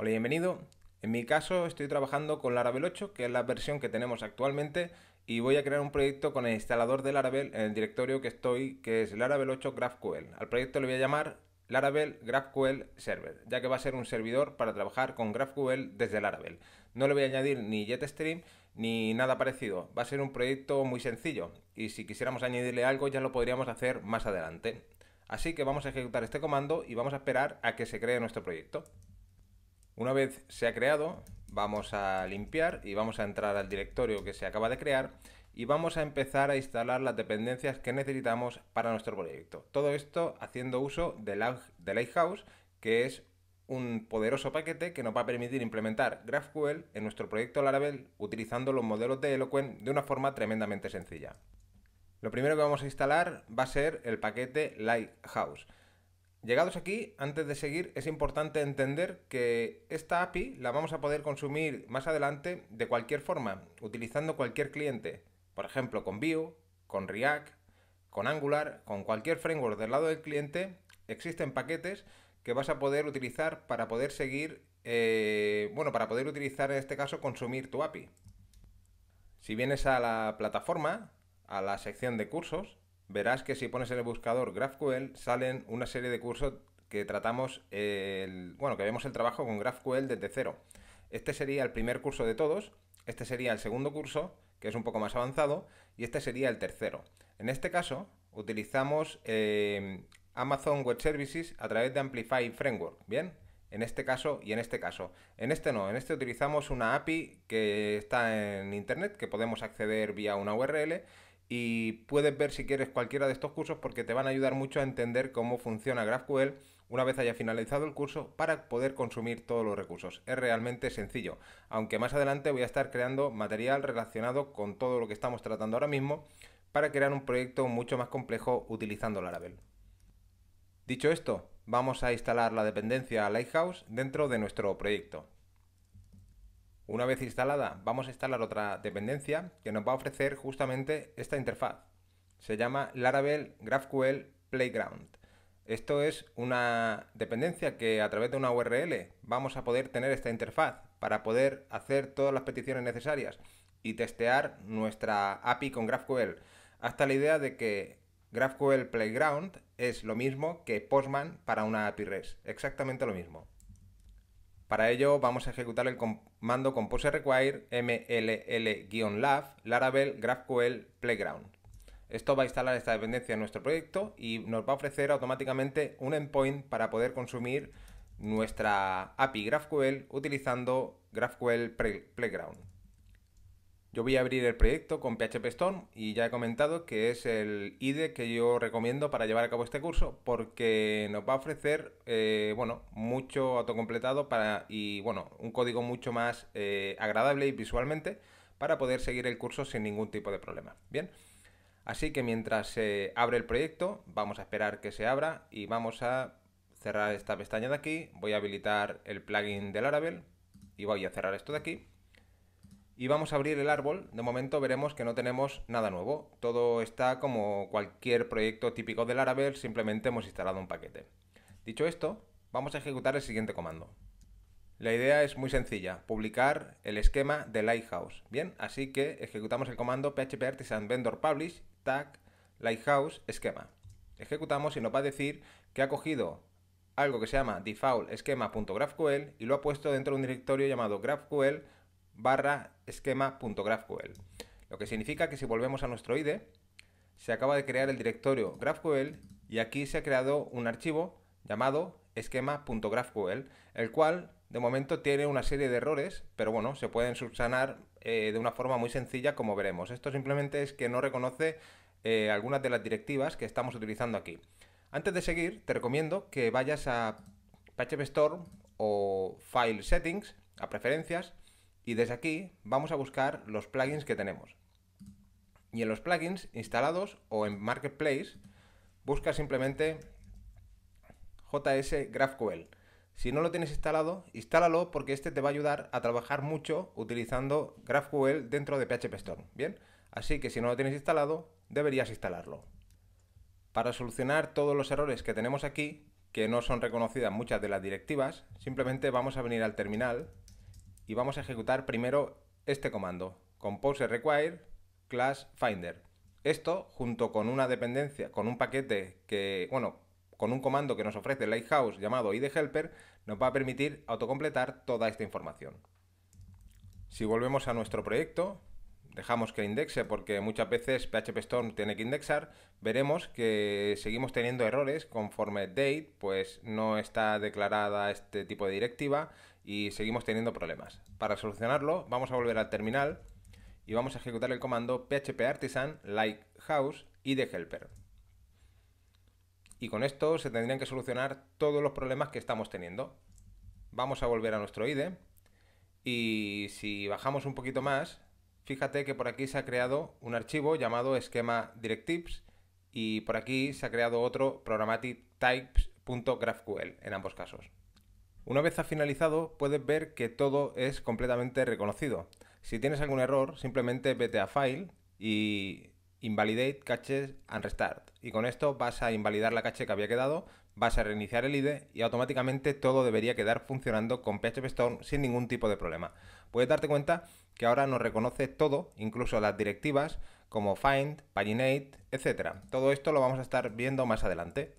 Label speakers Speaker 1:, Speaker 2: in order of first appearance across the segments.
Speaker 1: Hola, bienvenido. En mi caso estoy trabajando con Laravel 8, que es la versión que tenemos actualmente, y voy a crear un proyecto con el instalador de Laravel en el directorio que estoy, que es Laravel 8 GraphQL. Al proyecto le voy a llamar Laravel GraphQL Server, ya que va a ser un servidor para trabajar con GraphQL desde Laravel. No le voy a añadir ni JetStream ni nada parecido, va a ser un proyecto muy sencillo y si quisiéramos añadirle algo ya lo podríamos hacer más adelante. Así que vamos a ejecutar este comando y vamos a esperar a que se cree nuestro proyecto. Una vez se ha creado, vamos a limpiar y vamos a entrar al directorio que se acaba de crear y vamos a empezar a instalar las dependencias que necesitamos para nuestro proyecto. Todo esto haciendo uso de, Lighthouse, que es un poderoso paquete que nos va a permitir implementar GraphQL en nuestro proyecto Laravel utilizando los modelos de Eloquent de una forma tremendamente sencilla. Lo primero que vamos a instalar va a ser el paquete Lighthouse. Llegados aquí, antes de seguir, es importante entender que esta API la vamos a poder consumir más adelante de cualquier forma, utilizando cualquier cliente. Por ejemplo, con Vue, con React, con Angular, con cualquier framework del lado del cliente, existen paquetes que vas a poder utilizar para poder seguir, eh, bueno, para poder utilizar en este caso consumir tu API. Si vienes a la plataforma, a la sección de cursos, verás que si pones en el buscador GraphQL salen una serie de cursos que tratamos, el, bueno, que vemos el trabajo con GraphQL desde cero. Este sería el primer curso de todos, este sería el segundo curso, que es un poco más avanzado, y este sería el tercero. En este caso, utilizamos eh, Amazon Web Services a través de Amplify Framework, ¿bien? En este caso y en este caso. En este no, en este utilizamos una API que está en Internet, que podemos acceder vía una URL, y puedes ver si quieres cualquiera de estos cursos porque te van a ayudar mucho a entender cómo funciona GraphQL una vez haya finalizado el curso para poder consumir todos los recursos. Es realmente sencillo, aunque más adelante voy a estar creando material relacionado con todo lo que estamos tratando ahora mismo para crear un proyecto mucho más complejo utilizando Laravel. Dicho esto, vamos a instalar la dependencia Lighthouse dentro de nuestro proyecto. Una vez instalada, vamos a instalar otra dependencia que nos va a ofrecer justamente esta interfaz. Se llama Laravel GraphQL Playground. Esto es una dependencia que a través de una URL vamos a poder tener esta interfaz para poder hacer todas las peticiones necesarias y testear nuestra API con GraphQL. Hasta la idea de que GraphQL Playground es lo mismo que Postman para una API REST. Exactamente lo mismo. Para ello vamos a ejecutar el comando compose require mll-lab laravel graphql playground. Esto va a instalar esta dependencia en nuestro proyecto y nos va a ofrecer automáticamente un endpoint para poder consumir nuestra API GraphQL utilizando GraphQL Playground. Yo voy a abrir el proyecto con PHP y ya he comentado que es el IDE que yo recomiendo para llevar a cabo este curso porque nos va a ofrecer, eh, bueno, mucho autocompletado para, y bueno, un código mucho más eh, agradable y visualmente para poder seguir el curso sin ningún tipo de problema. Bien, así que mientras se abre el proyecto, vamos a esperar que se abra y vamos a cerrar esta pestaña de aquí. Voy a habilitar el plugin de Laravel y voy a cerrar esto de aquí y vamos a abrir el árbol. De momento veremos que no tenemos nada nuevo. Todo está como cualquier proyecto típico del Laravel, simplemente hemos instalado un paquete. Dicho esto, vamos a ejecutar el siguiente comando. La idea es muy sencilla, publicar el esquema de Lighthouse. Bien, así que ejecutamos el comando php artisan vendor publish tag lighthouse esquema. Ejecutamos y nos va a decir que ha cogido algo que se llama default y lo ha puesto dentro de un directorio llamado graphql barra esquema.graphql, lo que significa que si volvemos a nuestro IDE, se acaba de crear el directorio GraphQL y aquí se ha creado un archivo llamado esquema.graphql, el cual de momento tiene una serie de errores, pero bueno, se pueden subsanar eh, de una forma muy sencilla como veremos. Esto simplemente es que no reconoce eh, algunas de las directivas que estamos utilizando aquí. Antes de seguir, te recomiendo que vayas a PHP store o File Settings, a Preferencias, y desde aquí vamos a buscar los plugins que tenemos. Y en los plugins instalados o en Marketplace, busca simplemente JS GraphQL. Si no lo tienes instalado, instálalo porque este te va a ayudar a trabajar mucho utilizando GraphQL dentro de PHP Bien, así que si no lo tienes instalado, deberías instalarlo. Para solucionar todos los errores que tenemos aquí, que no son reconocidas muchas de las directivas, simplemente vamos a venir al terminal y vamos a ejecutar primero este comando, composer require class finder. Esto junto con una dependencia, con un paquete que, bueno, con un comando que nos ofrece Lighthouse llamado idHelper, nos va a permitir autocompletar toda esta información. Si volvemos a nuestro proyecto, dejamos que indexe porque muchas veces PHP tiene que indexar, veremos que seguimos teniendo errores conforme date, pues no está declarada este tipo de directiva y seguimos teniendo problemas. Para solucionarlo, vamos a volver al terminal y vamos a ejecutar el comando php artisan house y helper. Y con esto se tendrían que solucionar todos los problemas que estamos teniendo. Vamos a volver a nuestro IDE y si bajamos un poquito más, fíjate que por aquí se ha creado un archivo llamado esquema directives y por aquí se ha creado otro programmatic types.graphql en ambos casos. Una vez ha finalizado, puedes ver que todo es completamente reconocido. Si tienes algún error, simplemente vete a File y Invalidate Caches and Restart. Y con esto vas a invalidar la cache que había quedado, vas a reiniciar el IDE y automáticamente todo debería quedar funcionando con PHP Storm sin ningún tipo de problema. Puedes darte cuenta que ahora nos reconoce todo, incluso las directivas como find, paginate, etc. Todo esto lo vamos a estar viendo más adelante.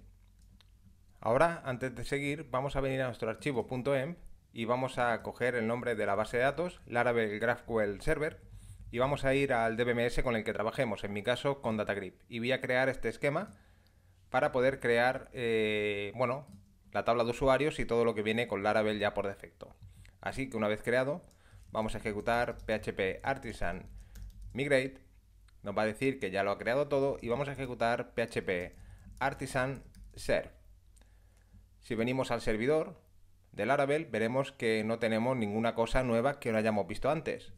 Speaker 1: Ahora, antes de seguir, vamos a venir a nuestro archivo em y vamos a coger el nombre de la base de datos, Laravel GraphQL Server, y vamos a ir al DBMS con el que trabajemos, en mi caso con DataGrip. Y voy a crear este esquema para poder crear, eh, bueno, la tabla de usuarios y todo lo que viene con Laravel ya por defecto. Así que una vez creado, vamos a ejecutar php artisan migrate, nos va a decir que ya lo ha creado todo y vamos a ejecutar php artisan serve. Si venimos al servidor del Laravel, veremos que no tenemos ninguna cosa nueva que no hayamos visto antes.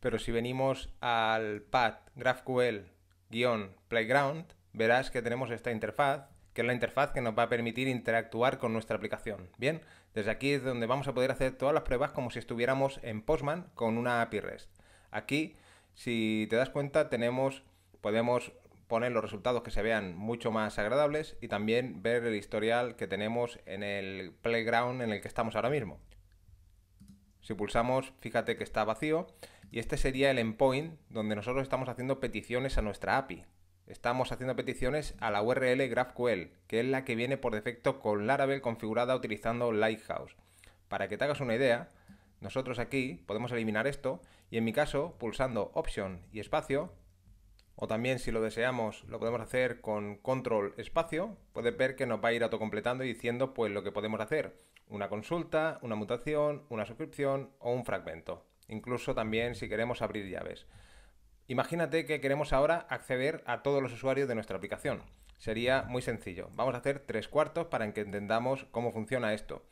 Speaker 1: Pero si venimos al pad GraphQL-Playground, verás que tenemos esta interfaz, que es la interfaz que nos va a permitir interactuar con nuestra aplicación. Bien, desde aquí es donde vamos a poder hacer todas las pruebas como si estuviéramos en Postman con una API REST. Aquí, si te das cuenta, tenemos, podemos poner los resultados que se vean mucho más agradables y también ver el historial que tenemos en el playground en el que estamos ahora mismo. Si pulsamos, fíjate que está vacío y este sería el endpoint donde nosotros estamos haciendo peticiones a nuestra API. Estamos haciendo peticiones a la URL GraphQL, que es la que viene por defecto con Laravel configurada utilizando Lighthouse. Para que te hagas una idea, nosotros aquí podemos eliminar esto y en mi caso, pulsando Option y espacio, o también si lo deseamos lo podemos hacer con control espacio, Puede ver que nos va a ir autocompletando y diciendo pues lo que podemos hacer, una consulta, una mutación, una suscripción o un fragmento, incluso también si queremos abrir llaves. Imagínate que queremos ahora acceder a todos los usuarios de nuestra aplicación. Sería muy sencillo. Vamos a hacer tres cuartos para que entendamos cómo funciona esto.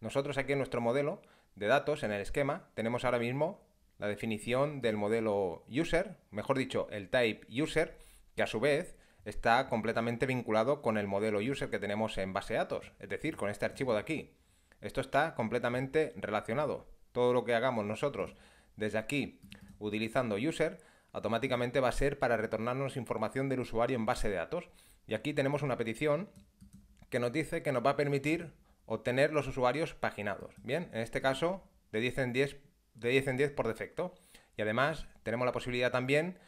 Speaker 1: Nosotros aquí en nuestro modelo de datos, en el esquema, tenemos ahora mismo la definición del modelo user, mejor dicho, el type user, que a su vez está completamente vinculado con el modelo user que tenemos en base de datos, es decir, con este archivo de aquí. Esto está completamente relacionado. Todo lo que hagamos nosotros desde aquí utilizando user automáticamente va a ser para retornarnos información del usuario en base de datos. Y aquí tenemos una petición que nos dice que nos va a permitir obtener los usuarios paginados. Bien, en este caso de 10 en 10 de 10 en 10 por defecto. Y además tenemos la posibilidad también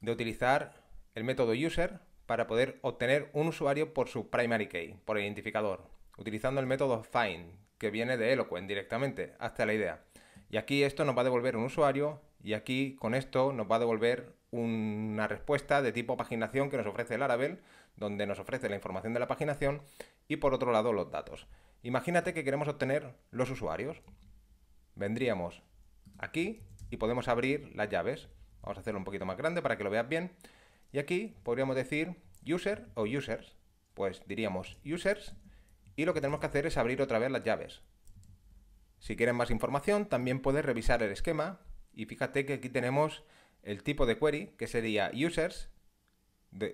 Speaker 1: de utilizar el método user para poder obtener un usuario por su primary key, por identificador, utilizando el método find, que viene de Eloquent directamente, hasta la idea. Y aquí esto nos va a devolver un usuario y aquí con esto nos va a devolver una respuesta de tipo paginación que nos ofrece el aravel donde nos ofrece la información de la paginación y por otro lado los datos. Imagínate que queremos obtener los usuarios vendríamos aquí y podemos abrir las llaves. Vamos a hacerlo un poquito más grande para que lo veas bien. Y aquí podríamos decir user o users. Pues diríamos users y lo que tenemos que hacer es abrir otra vez las llaves. Si quieren más información, también puedes revisar el esquema y fíjate que aquí tenemos el tipo de query que sería users,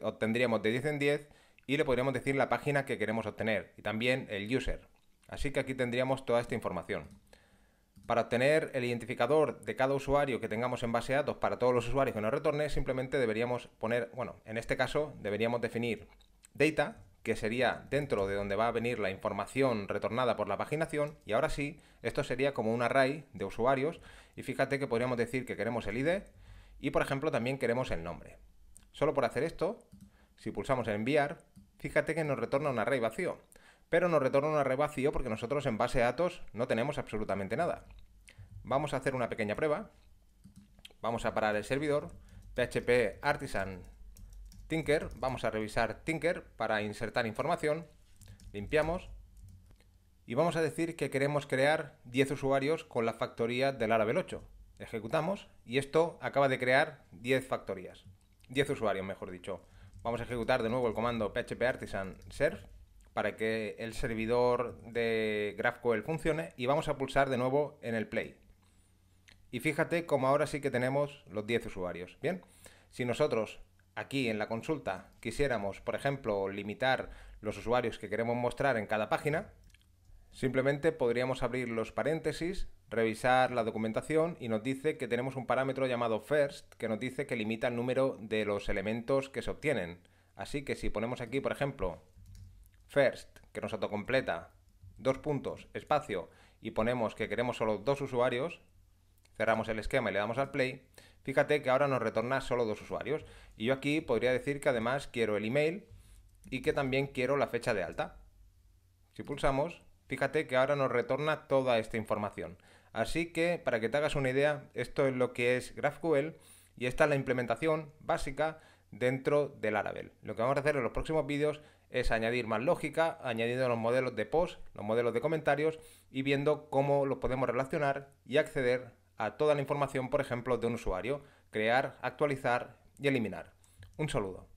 Speaker 1: obtendríamos de 10 en 10 y le podríamos decir la página que queremos obtener y también el user. Así que aquí tendríamos toda esta información. Para obtener el identificador de cada usuario que tengamos en base de datos para todos los usuarios que nos retorne, simplemente deberíamos poner, bueno, en este caso deberíamos definir data, que sería dentro de donde va a venir la información retornada por la paginación, y ahora sí, esto sería como un array de usuarios, y fíjate que podríamos decir que queremos el ID, y por ejemplo también queremos el nombre. Solo por hacer esto, si pulsamos en enviar, fíjate que nos retorna un array vacío pero nos retorna un arrebacío porque nosotros en base a datos no tenemos absolutamente nada. Vamos a hacer una pequeña prueba. Vamos a parar el servidor, php artisan tinker, vamos a revisar tinker para insertar información, limpiamos y vamos a decir que queremos crear 10 usuarios con la factoría del Laravel 8. Ejecutamos y esto acaba de crear 10 factorías, 10 usuarios mejor dicho. Vamos a ejecutar de nuevo el comando php artisan serve para que el servidor de GraphQL funcione y vamos a pulsar de nuevo en el play. Y fíjate cómo ahora sí que tenemos los 10 usuarios. Bien, si nosotros aquí en la consulta quisiéramos, por ejemplo, limitar los usuarios que queremos mostrar en cada página, simplemente podríamos abrir los paréntesis, revisar la documentación y nos dice que tenemos un parámetro llamado first que nos dice que limita el número de los elementos que se obtienen. Así que si ponemos aquí, por ejemplo, first, que nos autocompleta, dos puntos, espacio, y ponemos que queremos solo dos usuarios, cerramos el esquema y le damos al play, fíjate que ahora nos retorna solo dos usuarios. Y yo aquí podría decir que además quiero el email y que también quiero la fecha de alta. Si pulsamos, fíjate que ahora nos retorna toda esta información. Así que, para que te hagas una idea, esto es lo que es GraphQL y esta es la implementación básica dentro del Laravel. Lo que vamos a hacer en los próximos vídeos es añadir más lógica, añadiendo los modelos de post, los modelos de comentarios y viendo cómo los podemos relacionar y acceder a toda la información, por ejemplo, de un usuario, crear, actualizar y eliminar. Un saludo.